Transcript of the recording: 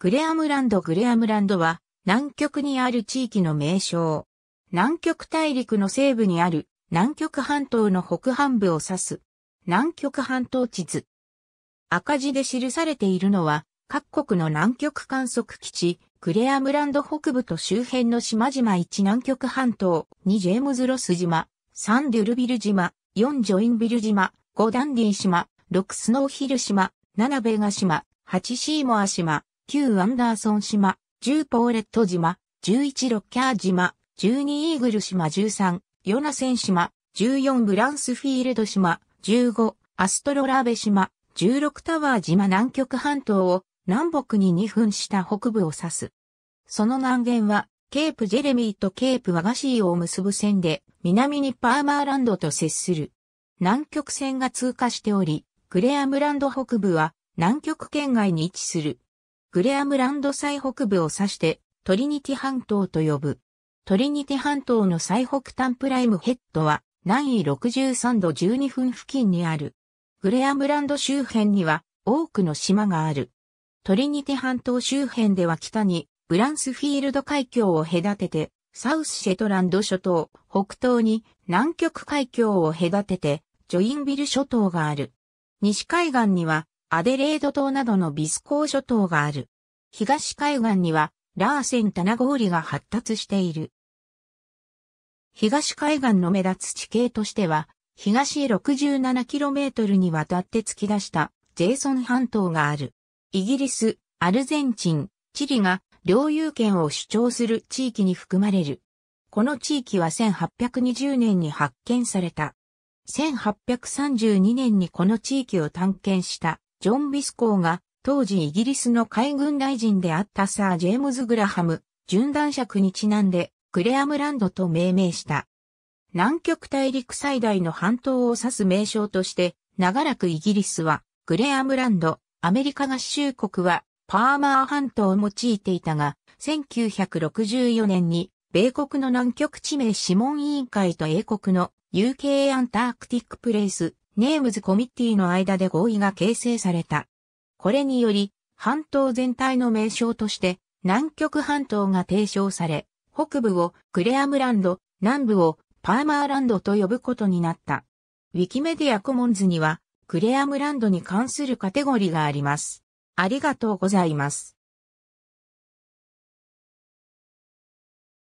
グレアムランドグレアムランドは南極にある地域の名称。南極大陸の西部にある南極半島の北半部を指す南極半島地図。赤字で記されているのは各国の南極観測基地、グレアムランド北部と周辺の島々1南極半島、2ジェームズロス島、3デュルビル島、4ジョインビル島、5ダンディ島、6スノーヒル島、7ベガ島、8シーモア島、9アンダーソン島、10ポーレット島、11ロッキャー島、12イーグル島13、ヨナセン島、14ブランスフィールド島、15アストロラーベ島、16タワー島南極半島を南北に2分した北部を指す。その南限は、ケープジェレミーとケープワガシーを結ぶ線で、南にパーマーランドと接する。南極線が通過しており、グレアムランド北部は南極圏外に位置する。グレアムランド最北部を指して、トリニティ半島と呼ぶ。トリニティ半島の最北端プライムヘッドは、南緯63度12分付近にある。グレアムランド周辺には、多くの島がある。トリニティ半島周辺では北に、ブランスフィールド海峡を隔てて、サウスシェトランド諸島、北東に南極海峡を隔てて、ジョインビル諸島がある。西海岸にはアデレード島などのビスコー諸島がある。東海岸には、ラーセン・タナゴーリが発達している。東海岸の目立つ地形としては、東へ 67km にわたって突き出したジェイソン半島がある。イギリス、アルゼンチン、チリが領有権を主張する地域に含まれる。この地域は1820年に発見された。1832年にこの地域を探検したジョン・ビスコーが、当時イギリスの海軍大臣であったサー・ジェームズ・グラハム、巡弾爵にちなんで、グレアムランドと命名した。南極大陸最大の半島を指す名称として、長らくイギリスは、グレアムランド、アメリカ合衆国は、パーマー半島を用いていたが、1964年に、米国の南極地名諮問委員会と英国の UK アンタークティックプレイスネームズコミッティの間で合意が形成された。これにより、半島全体の名称として、南極半島が提唱され、北部をクレアムランド、南部をパーマーランドと呼ぶことになった。ウィキメディアコモンズには、クレアムランドに関するカテゴリーがあります。ありがとうございます。